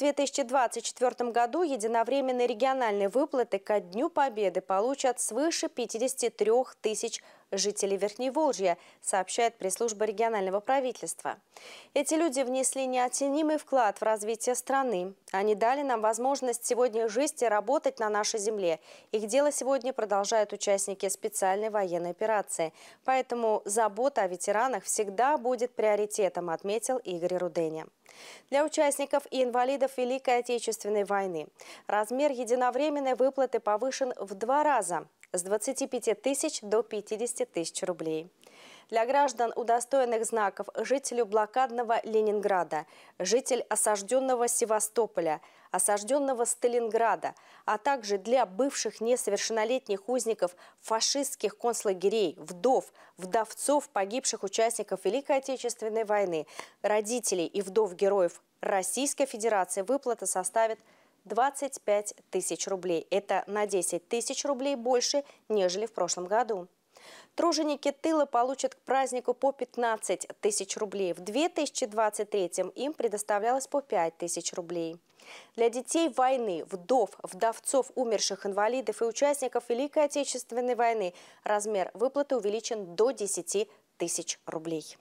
2024 году единовременные региональные выплаты ко Дню Победы получат свыше 53 тысяч жителей Верхневолжья, сообщает пресс-служба регионального правительства. Эти люди внесли неоценимый вклад в развитие страны. Они дали нам возможность сегодня жить и работать на нашей земле. Их дело сегодня продолжают участники специальной военной операции. Поэтому забота о ветеранах всегда будет приоритетом, отметил Игорь Руденя для участников и инвалидов Великой Отечественной войны. Размер единовременной выплаты повышен в два раза с 25 тысяч до 50 тысяч рублей. Для граждан, удостоенных знаков жителю блокадного Ленинграда, житель осажденного Севастополя, осажденного Сталинграда, а также для бывших несовершеннолетних узников фашистских концлагерей, вдов, вдовцов погибших участников Великой Отечественной войны, родителей и вдов героев Российской Федерации выплата составит 25 тысяч рублей. Это на 10 тысяч рублей больше, нежели в прошлом году. Труженики тыла получат к празднику по 15 тысяч рублей. В 2023 им предоставлялось по 5 тысяч рублей. Для детей войны, вдов, вдовцов, умерших инвалидов и участников Великой Отечественной войны размер выплаты увеличен до 10 тысяч рублей.